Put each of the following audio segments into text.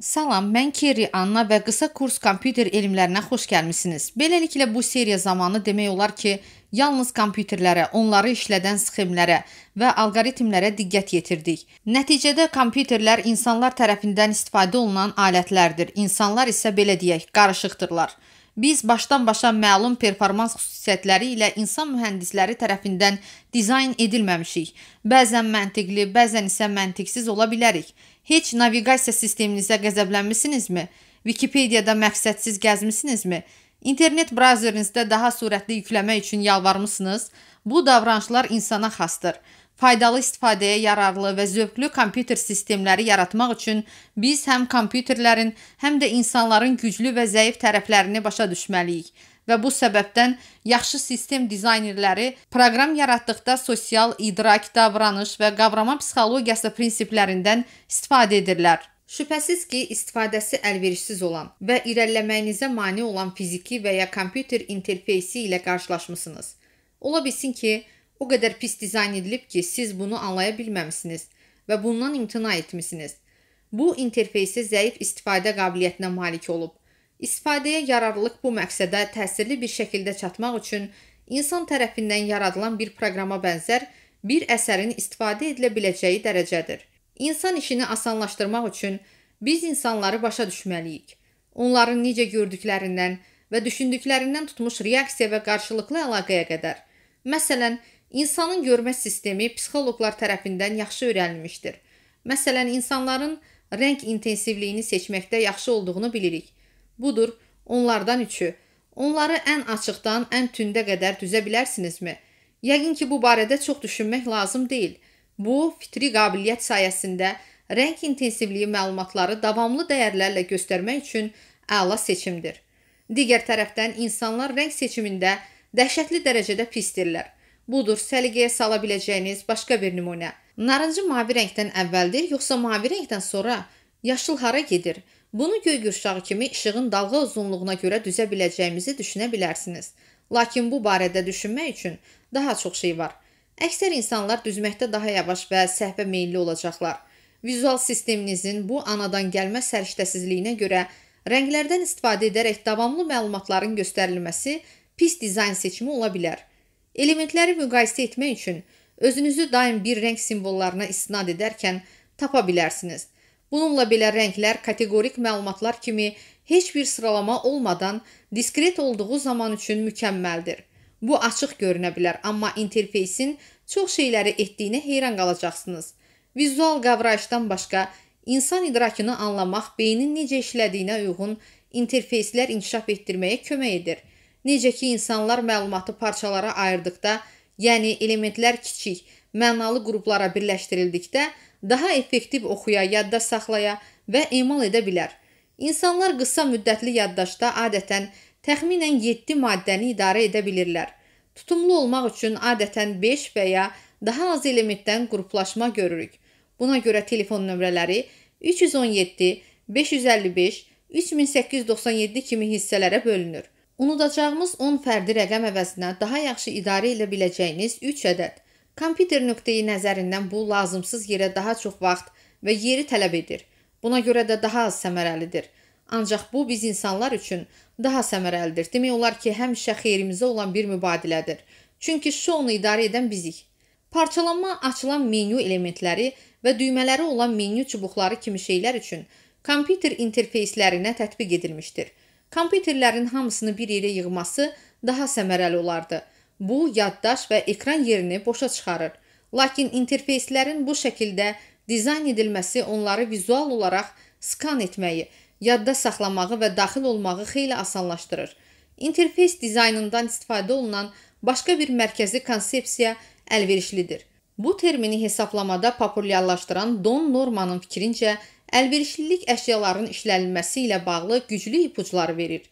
Salam, mən Kerri Anna və qısa kurs kompüter elmlərinə xoş gəlmisiniz. Beləliklə bu seriya zamanı demək olar ki, yalnız kompüterlərə, onları işlədən sxemlərə və alqoritmlərə diqqət yetirdik. Nəticədə kompüterlər insanlar tərəfindən istifadə olunan alətlərdir. İnsanlar isə belə deyək, qarışıqdırlar. Biz başdan-başa məlum performans xüsusiyyətləri ilə insan mühəndisləri tərəfindən dizayn edilməmişik. Bəzən məntiqli, bəzən isə məntiqsiz ola bilərik. Heç naviqasiya sisteminizə qəzəblənmisinizmi? Wikipediyada məqsədsiz gəzmisinizmi? İnternet brauzerinizdə daha sürətli yükləmək üçün yalvarmısınız? Bu davranışlar insana xastır faydalı istifadəyə yararlı və zövqlü kompüter sistemləri yaratmaq üçün biz həm kompüterlərin, həm də insanların güclü və zəif tərəflərini başa düşməliyik və bu səbəbdən yaxşı sistem dizaynerləri proqram yaratdıqda sosial idrak, davranış və qavrama psixologiyası prinsiplərindən istifadə edirlər. Şübhəsiz ki, istifadəsi əlverişsiz olan və irəliləməyinizə mane olan fiziki və ya kompüter interfeysi ilə qarşılaşmısınız. Ola bilsin ki, O qədər pis dizayn edilib ki, siz bunu anlaya bilməmisiniz və bundan imtina etmisiniz. Bu interfeysə zəif istifadə qabiliyyətinə malik olub. İstifadəyə yararlılıq bu məqsədə təsirli bir şəkildə çatmaq üçün insan tərəfindən yaradılan bir proqrama bənzər bir əsərin istifadə edilə biləcəyi dərəcədir. İnsan işini asanlaşdırmaq üçün biz insanları başa düşməliyik. Onların necə gördüklərindən və düşündüklərindən tutmuş reaksiya və qarşılıqlı əlaqəyə qədər. Məsələn, İnsanın görmə sistemi psixoloqlar tərəfindən yaxşı öyrənilmişdir. Məsələn, insanların rəng intensivliyini seçməkdə yaxşı olduğunu bilirik. Budur, onlardan üçü. Onları ən açıqdan ən tündə qədər düzə bilərsinizmi? Yəqin ki, bu barədə çox düşünmək lazım deyil. Bu, fitri qabiliyyət sayəsində rəng intensivliyi məlumatları davamlı dəyərlərlə göstərmək üçün əla seçimdir. Digər tərəfdən insanlar rəng seçimində dəhşətli dərəcədə pisdirlər. Budur səliqəyə sala biləcəyiniz başqa bir nümunə. Narıncı mavi rəngdən əvvəldir, yoxsa mavi rəngdən sonra? Yaşıl hara gedir? Bunu göy qurşağı kimi işığın dalğa uzunluğuna görə düzə biləcəyimizi düşünə bilərsiniz. Lakin bu barədə düşünmək üçün daha çox şey var. Əksər insanlar düzməkdə daha yavaş və səhvə meylli olacaqlar. Vizual sisteminizin bu anadan gəlmə səriştəsizliyinə görə rənglərdən istifadə edərək davamlı məlumatların göstərilməsi pis dizayn seçimi ola bilər. Elementləri müqayisə etmək üçün özünüzü daim bir rəng simvollarına istinad edərkən tapa bilərsiniz. Bununla belə rənglər kateqorik məlumatlar kimi heç bir sıralama olmadan diskret olduğu zaman üçün mükəmməldir. Bu açıq görünə bilər, amma interfeysin çox şeyləri etdiyinə heyran qalacaqsınız. Vizual qavrayışdan başqa insan idrakını anlamaq beynin necə işlədiyinə uyğun interfeyslər inkişaf etdirməyə kömək edir. Necə ki insanlar məlumatı parçalara ayırdıqda, yəni elementlər kiçik, mənalı qruplara birləşdirildikdə daha effektiv oxuya, yadda saxlaya və emal edə bilər. İnsanlar qısa müddətli yaddaşda adətən təxminən 7 maddəni idarə edə bilirlər. Tutumlu olmaq üçün adətən 5 və ya daha az elementdən qruplaşma görürük. Buna görə telefon nömrələri 317 555 3897 kimi hissələrə bölünür. Unudacağımız 10 fərdi rəqəm əvəzinə daha yaxşı idarə edə biləcəyiniz 3 ədəd. Kompüter nöqteyi nəzərindən bu lazımsız yerə daha çox vaxt və yeri tələb edir. Buna görə də daha az səmərəlidir. Ancaq bu biz insanlar üçün daha səmərəlidir. Demək olar ki, həmişə xeyrimizə olan bir mübadilədir. Çünki şounu idarə edən bizik. Parçalanma açılan menyu elementləri və düymələri olan menyu çubuqları kimi şeylər üçün kompüter interfeyslərinə tətbiq edilmişdir kompüterlərin hamısını bir yerə yığması daha səmərəli olardı. Bu yaddaş və ekran yerini boşa çıxarır. Lakin interfeyslərin bu şəkildə dizayn edilməsi onları vizual olaraq skan etməyi, yadda saxlamağı və daxil olmağı xeyli asanlaşdırır. İnterfeys dizaynından istifadə olunan başqa bir mərkəzi konsepsiya əlverişlidir. Bu termini hesablamada populyarlaşdıran Don Normanın fikrincə, Əlverişlilik əşyaların işlənilməsi ilə bağlı güclü ipucları verir.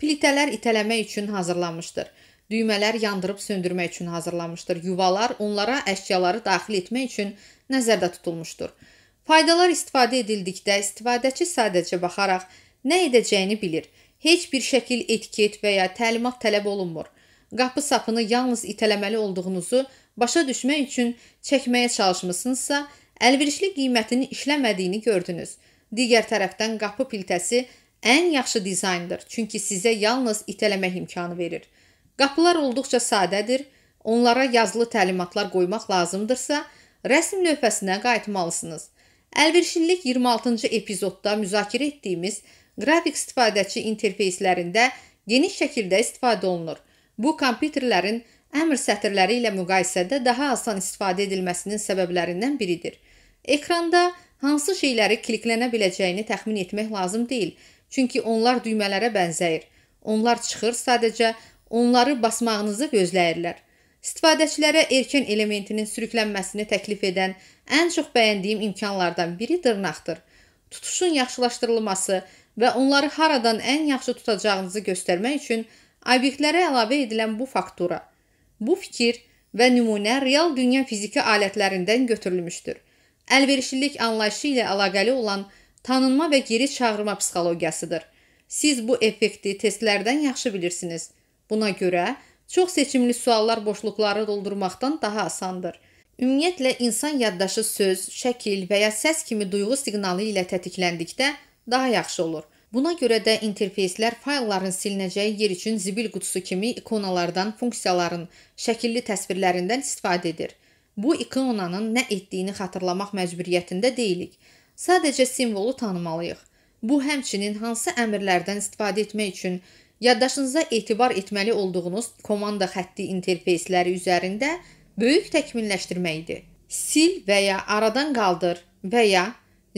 Plitələr itələmək üçün hazırlanmışdır. Düymələr yandırıb söndürmək üçün hazırlanmışdır. Yuvalar onlara əşyaları daxil etmək üçün nəzərdə tutulmuşdur. Faydalar istifadə edildikdə istifadəçi sadəcə baxaraq nə edəcəyini bilir. Heç bir şəkil, etiket və ya təlimat tələb olunmur. Qapı sapını yalnız itələməli olduğunuzu başa düşmək üçün çəkməyə çalışmısınızsa, əlverişli qiymətini işləmədiyini gördünüz. Digər tərəfdən qapı piltəsi ən yaxşı dizayndır, çünki sizə yalnız itələmək imkanı verir. Qapılar olduqca sadədir. Onlara yazılı təlimatlar qoymaq lazımdırsa, rəsm lövhəsinə qayıtmalısınız. Əlverişlilik 26-cı epizodda müzakirə etdiyimiz qrafik istifadəçi interfeyslərində geniş şəkildə istifadə olunur. Bu kompüterlərin əmr sətirləri ilə müqayisədə daha asan istifadə edilməsinin səbəblərindən biridir. Ekranda hansı şeyləri kliklənə biləcəyini təxmin etmək lazım deyil, çünki onlar düymələrə bənzəyir. Onlar çıxır, sadəcə onları basmağınızı gözləyirlər. İstifadəçilərə erkən elementinin sürüklənməsini təklif edən ən çox bəyəndiyim imkanlardan biri dırnaqdır. Tutuşun yaxşılaşdırılması və onları haradan ən yaxşı tutacağınızı göstərmək üçün obyektlərə əlavə edilən bu faktura. Bu fikir və nümunə real dünya fiziki alətlərindən götürülmüşdür əlverişlilik anlayışı ilə əlaqəli olan tanınma və geri çağırma psixologiyasıdır. Siz bu effekti testlərdən yaxşı bilirsiniz. Buna görə çox seçimli suallar boşluqları doldurmaqdan daha asandır. Ümumiyyətlə insan yaddaşı söz, şəkil və ya səs kimi duyğu siqnalı ilə tətikləndikdə daha yaxşı olur. Buna görə də interfeyslər faylların silinəcəyi yer üçün zibil qutusu kimi ikonalardan, funksiyaların, şəkilli təsvirlərindən istifadə edir. Bu ikonanın nə etdiyini xatırlamaq məcburiyyətində deyilik. Sadəcə simvolu tanımalıyıq. Bu həmçinin hansı əmrlərdən istifadə etmək üçün yaddaşınıza etibar etməli olduğunuz komanda xətti interfeysləri üzərində böyük təkmilləşdirməkdir. Sil və ya aradan qaldır və ya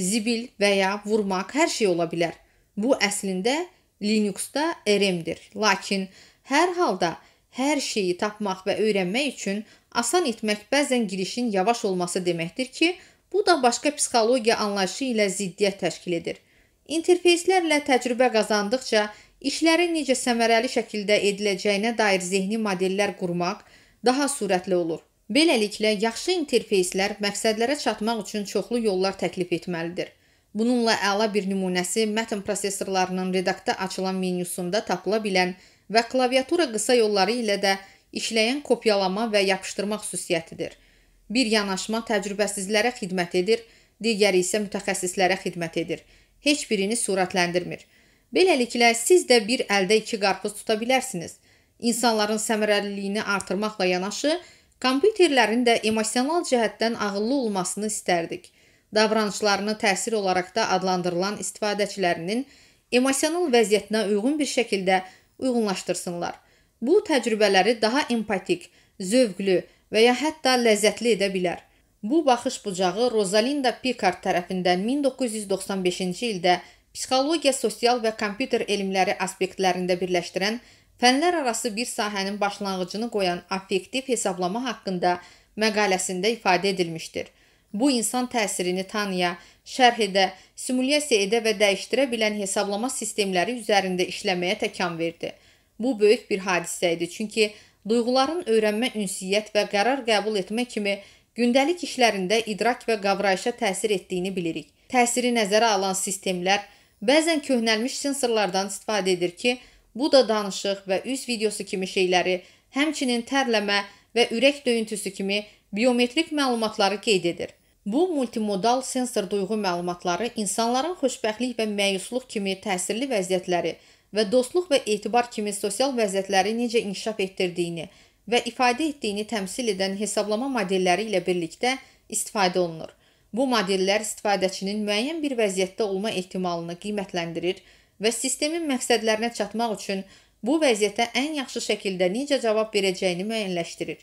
zibil və ya vurmaq hər şey ola bilər. Bu əslində Linux-da RM-dir. Lakin hər halda hər şeyi tapmaq və öyrənmək üçün Asan itmək bəzən girişin yavaş olması deməkdir ki, bu da başqa psixologiya anlayışı ilə ziddiyyət təşkil edir. İnterfeyslərlə təcrübə qazandıkca işlərin necə səmərəli şəkildə ediləcəyinə dair zehni modellər qurmaq daha sürətli olur. Beləliklə, yaxşı interfeyslər məqsədlərə çatmaq üçün çoxlu yollar təklif etməlidir. Bununla əla bir nümunəsi mətn prosesorlarının redaktda açılan menyusunda tapıla bilən və klaviatura qısa yolları ilə də işləyən kopyalama və yapışdırma xüsusiyyətidir. Bir yanaşma təcrübəsizlərə xidmət edir, digəri isə mütəxəssislərə xidmət edir. Heç birini sürətləndirmir. Beləliklə siz də bir əldə 2 qarpız tuta bilərsiniz. İnsanların səmərəliliyini artırmaqla yanaşı, kompüterlərin də emosional cəhətdən ağıllı olmasını istərdik. Davranışlarını təsir olaraq da adlandırılan istifadəçilərinin emosional vəziyyətinə uyğun bir şəkildə uyğunlaşdırsınlar. Bu təcrübələri daha empatik, zövqlü və ya hətta ləzzətli edə bilər. Bu baxış bucağı Rozalinda Pikard tərəfindən 1995-ci ildə psixologiya, sosial və kompüter elmləri aspektlərində birləşdirən fənlər arası bir sahənin başlanğıcını qoyan affektiv hesablama haqqında məqaləsində ifadə edilmişdir. Bu insan təsirini tanıya, şərh edə, simulyasiya edə və dəyişdirə bilən hesablama sistemləri üzərində işləməyə təkan verdi. Bu böyük bir hadisə idi, çünki duyğuların öyrənmə, ünsiyyət və qərar qəbul etmə kimi gündəlik işlərində idrak və qavrayışa təsir etdiyini bilirik. Təsiri nəzərə alan sistemlər bəzən köhnəlmiş sensorlardan istifadə edir ki, bu da danışıq və üz videosu kimi şeyləri, həmçinin tərləmə və ürək döyüntüsü kimi biometrik məlumatları qeyd edir. Bu multimodal sensor duyğu məlumatları insanların xoşbəxtlik və məyusluq kimi təsirli vəziyyətləri və dostluq və etibar kimi sosial vəziyyətləri necə inkişaf etdirdiyini və ifadə etdiyini təmsil edən hesablama modelləri ilə birlikdə istifadə olunur. Bu modellər istifadəçinin müəyyən bir vəziyyətdə olma ehtimalını qiymətləndirir və sistemin məqsədlərinə çatmaq üçün bu vəziyyətə ən yaxşı şəkildə necə cavab verəcəyini müəyyənləşdirir.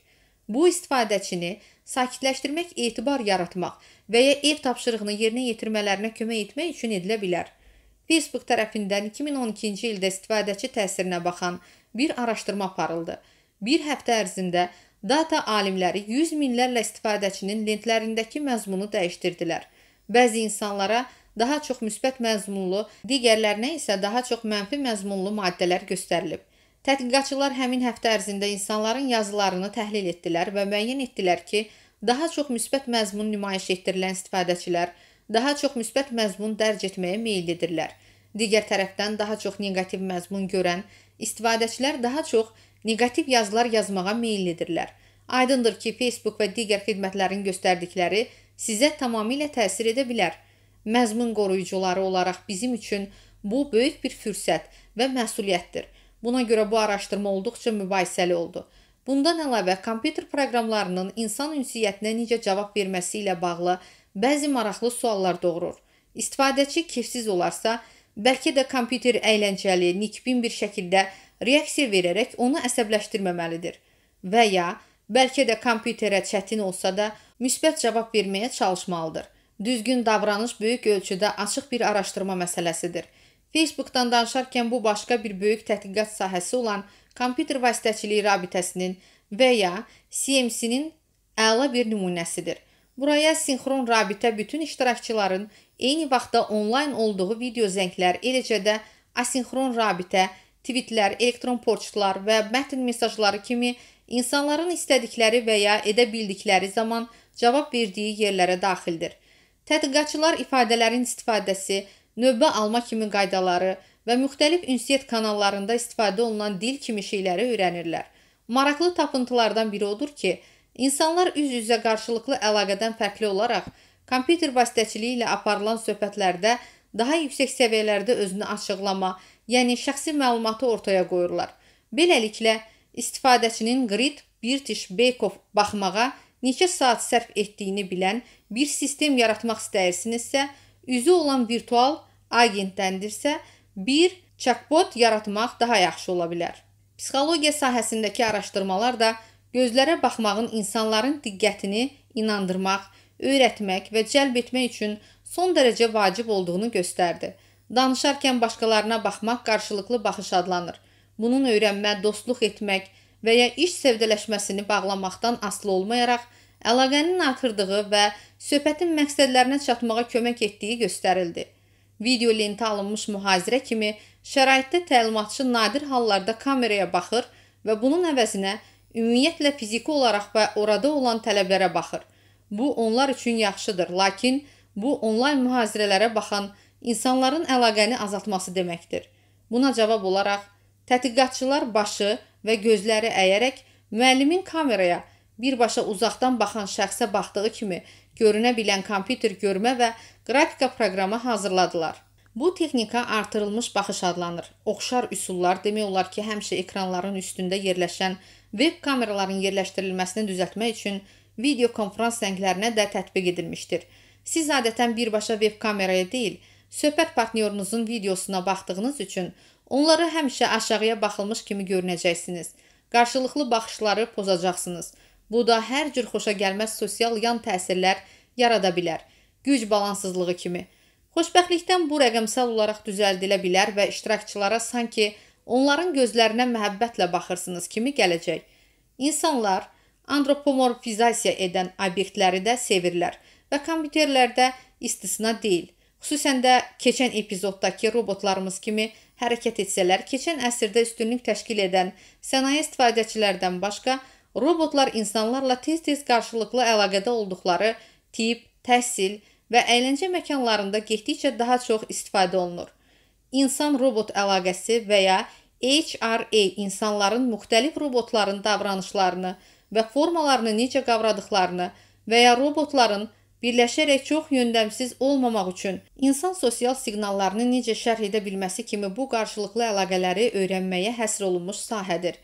Bu istifadəçini sakitləşdirmək, etibar yaratmaq və ya ev tapşırığını yerinə yetirmələrinə kömək etmək üçün edilə bilər. Facebook tərəfindən 2012-ci ildə istifadəçi təsirinə baxan bir araşdırma aparıldı. Bir həftə ərzində data alimləri 100 minlərlə istifadəçinin lentlərindəki məzmunu dəyişdirdilər. Bəzi insanlara daha çox müsbət məzmunlu, digərlərinə isə daha çox mənfi məzmunlu maddələr göstərilib. Tədqiqatçılar həmin həftə ərzində insanların yazılarını təhlil etdilər və müəyyən etdilər ki, daha çox müsbət məzmun nümayiş etdirilən istifadəçilər daha çox müsbət məzmun dərc etməyə meyllidirlər. Digər tərəfdən daha çox neqativ məzmun görən istifadəçilər daha çox neqativ yazılar yazmağa meyllidirlər. Aydındır ki, Facebook və digər xidmətlərin göstərdikləri sizə tamamilə təsir edə bilər. Məzmun qoruyucuları olaraq bizim üçün bu böyük bir fürsət və məsuliyyətdir. Buna görə bu araşdırma olduqca mübahisəli oldu. Bundan əlavə kompüter proqramlarının insan ünsiyyətinə necə cavab verməsi ilə bağlı bəzi maraqlı suallar doğurur. İstifadəçi kefsiz olarsa, bəlkə də kompüter əyləncəli, nikbin bir şəkildə reaksiya verərək onu əsəbləşdirməməlidir və ya bəlkə də kompüterə çətin olsa da müsbət cavab verməyə çalışmalıdır. Düzgün davranış böyük ölçüdə açıq bir araşdırma məsələsidir. Facebookdan danışarkən bu başqa bir böyük tədqiqat sahəsi olan kompüter vasitəçiliyi rabitəsinin və ya CMC-nin əla bir nümunəsidir. Buraya sinxron rabitə bütün iştirakçıların eyni vaxtda onlayn olduğu video zənglər, eləcə də asinxron rabitə, tweetlər, elektron poçtlar və mətn mesajları kimi insanların istədikləri və ya edə bildikləri zaman cavab verdiyi yerlərə daxildir. Tədqiqatçılar ifadələrin istifadəsi, növbə alma kimi qaydaları və müxtəlif ünsiyyət kanallarında istifadə olunan dil kimi şeyləri öyrənirlər. Maraqlı tapıntılardan biri odur ki, İnsanlar üz-üzə qarşılıqlı əlaqədən fərqli olaraq kompüter vasitəçiliyi ilə aparılan söhbətlərdə daha yüksək səviyyələrdə özünü açıqlama, yəni şəxsi məlumatı ortaya qoyurlar. Beləliklə, istifadəçinin Grid British Bake Off baxmağa neçə saat sərf etdiyini bilən bir sistem yaratmaq istəyirsinizsə, üzü olan virtual agentdəndirsə, bir chatbot yaratmaq daha yaxşı ola bilər. Psixologiya sahəsindəki araşdırmalar da Gözlərə baxmağın insanların diqqətini inandırmaq, öyrətmək və cəlb etmək üçün son dərəcə vacib olduğunu göstərdi. Danışarkən başqalarına baxmaq qarşılıqlı baxış adlanır. Bunun öyrənmə, dostluq etmək və ya iş sevdələşməsini bağlamaqdan aslı olmayaraq əlaqənin artırdığı və söhbətin məqsədlərinə çatmağa kömək etdiyi göstərildi. Video lentə alınmış mühazirə kimi şəraitdə təlimatçı nadir hallarda kameraya baxır və bunun əvəzinə ümumiyyətlə fiziki olaraq və orada olan tələblərə baxır. Bu onlar üçün yaxşıdır, lakin bu onlayn mühazirələrə baxan insanların əlaqəni azaltması deməkdir. Buna cavab olaraq tədqiqatçılar başı və gözləri əyərək müəllimin kameraya birbaşa uzaqdan baxan şəxsə baxdığı kimi görünə bilən kompüter görmə və qrafika proqramı hazırladılar. Bu texnika artırılmış baxış adlanır. Oxşar üsullar demək olar ki, həmişə ekranların üstündə yerləşən veb kameraların yerləşdirilməsini düzəltmək üçün video konfrans zənglərinə də tətbiq edilmişdir. Siz adətən birbaşa veb kameraya deyil, söhbət partnyorunuzun videosuna baxdığınız üçün onlara həmişə aşağıya baxılmış kimi görünəcəksiniz. Qarşılıqlı baxışları pozacaqsınız. Bu da hər cür xoşa gəlməz sosial yan təsirlər yarada bilər. Güc balansızlığı kimi. Xoşbəxtlikdən bu rəqəmsal olaraq düzəldilə bilər və iştirakçılara sanki onların gözlərinə məhəbbətlə baxırsınız kimi gələcək. İnsanlar antropomorfizasiya edən obyektləri də sevirlər və kompüterlərdə istisna deyil. Xüsusən də keçən epizoddakı robotlarımız kimi hərəkət etsələr, keçən əsrdə üstünlük təşkil edən sənaye istifadəçilərdən başqa robotlar insanlarla tez-tez qarşılıqlı əlaqədə olduqları tip, təhsil və əyləncə məkanlarında getdikcə daha çox istifadə olunur insan-robot əlaqəsi və ya HRA insanların müxtəlif robotların davranışlarını və formalarını necə qavradıqlarını və ya robotların birləşərək çox yöndəmsiz olmamaq üçün insan sosial siqnallarını necə şərh edə bilməsi kimi bu qarşılıqlı əlaqələri öyrənməyə həsr olunmuş sahədir.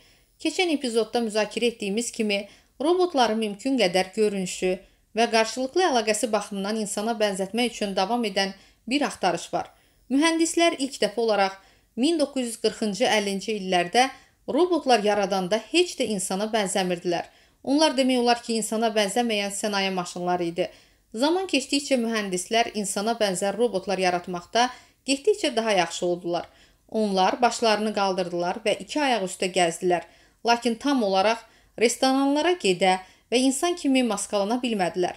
Keçən epizodda müzakirə etdiyimiz kimi, robotları mümkün qədər görünüşü və qarşılıqlı əlaqəsi baxımından insana bənzətmək üçün davam edən bir axtarış var – Mühəndislər ilk dəfə olaraq 1940-50-ci illərdə robotlar yaradanda heç də insana bənzəmirdilər. Onlar demək olar ki, insana bənzəməyən sənaye maşınları idi. Zaman keçdikcə mühəndislər insana bənzər robotlar yaratmaqda getdikcə daha yaxşı oldular. Onlar başlarını qaldırdılar və iki ayaq üstə gəzdilər. Lakin tam olaraq restoranlara gedə və insan kimi maskalana bilmədilər.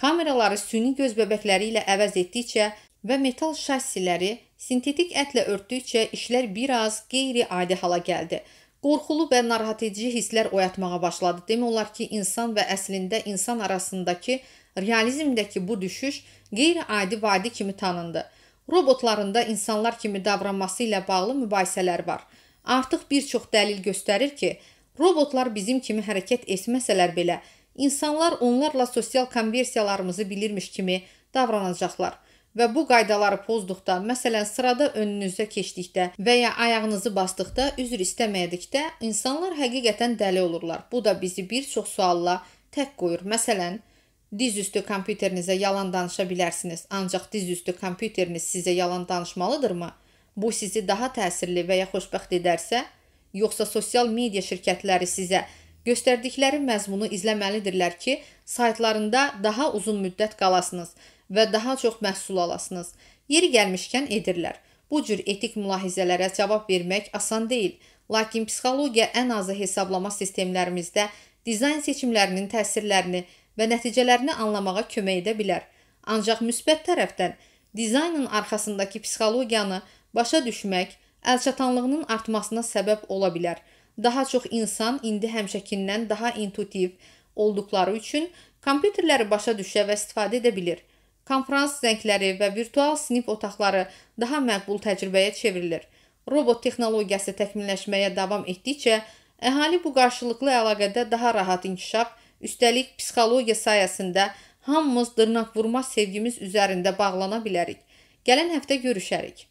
Kameraları süni göz bəbəkləri ilə əvəz etdikcə və metal şassiləri sintetik ətlə örtdükcə işlər biraz qeyri-adi hala gəldi. Qorxulu və narahat edici hisslər oyatmağa başladı. Demək olar ki, insan və əslində insan arasındakı realizmdəki bu düşüş qeyri-adi vadi kimi tanındı. Robotlarında insanlar kimi davranması ilə bağlı mübahisələr var. Artıq bir çox dəlil göstərir ki, robotlar bizim kimi hərəkət etməsələr belə, insanlar onlarla sosial konversiyalarımızı bilirmiş kimi davranacaqlar və bu qaydaları pozduqda, məsələn, sırada önünüzə keçdikdə və ya ayağınızı basdıqda üzr istəmədikdə insanlar həqiqətən dəli olurlar. Bu da bizi bir çox sualla tək qoyur. Məsələn, diz üstü kompüterinizə yalan danışa bilərsiniz, ancaq diz üstü kompüteriniz sizə yalan danışmalıdırmı? Bu sizi daha təsirli və ya xoşbəxt edərsə, yoxsa sosial media şirkətləri sizə Göstərdikləri məzmunu izləməlidirlər ki, saytlarında daha uzun müddət qalasınız və daha çox məhsul alasınız. Yeri gəlmişkən edirlər. Bu cür etik mülahizələrə cavab vermək asan deyil, lakin psixologiya ən azı hesablama sistemlərimizdə dizayn seçimlərinin təsirlərini və nəticələrini anlamağa kömək edə bilər. Ancaq müsbət tərəfdən dizaynın arxasındakı psixologiyanı başa düşmək əlçatanlığının artmasına səbəb ola bilər daha çox insan indi həmişəkindən daha intuitiv olduqları üçün kompüterləri başa düşə və istifadə edə bilir. Konfrans zəngləri və virtual sinif otaqları daha məqbul təcrübəyə çevrilir. Robot texnologiyası təkmilləşməyə davam etdikcə əhali bu qarşılıqlı əlaqədə daha rahat inkişaf, üstəlik psixologiya sayəsində hamımız dırnaq vurma sevgimiz üzərində bağlana bilərik. Gələn həftə görüşərik.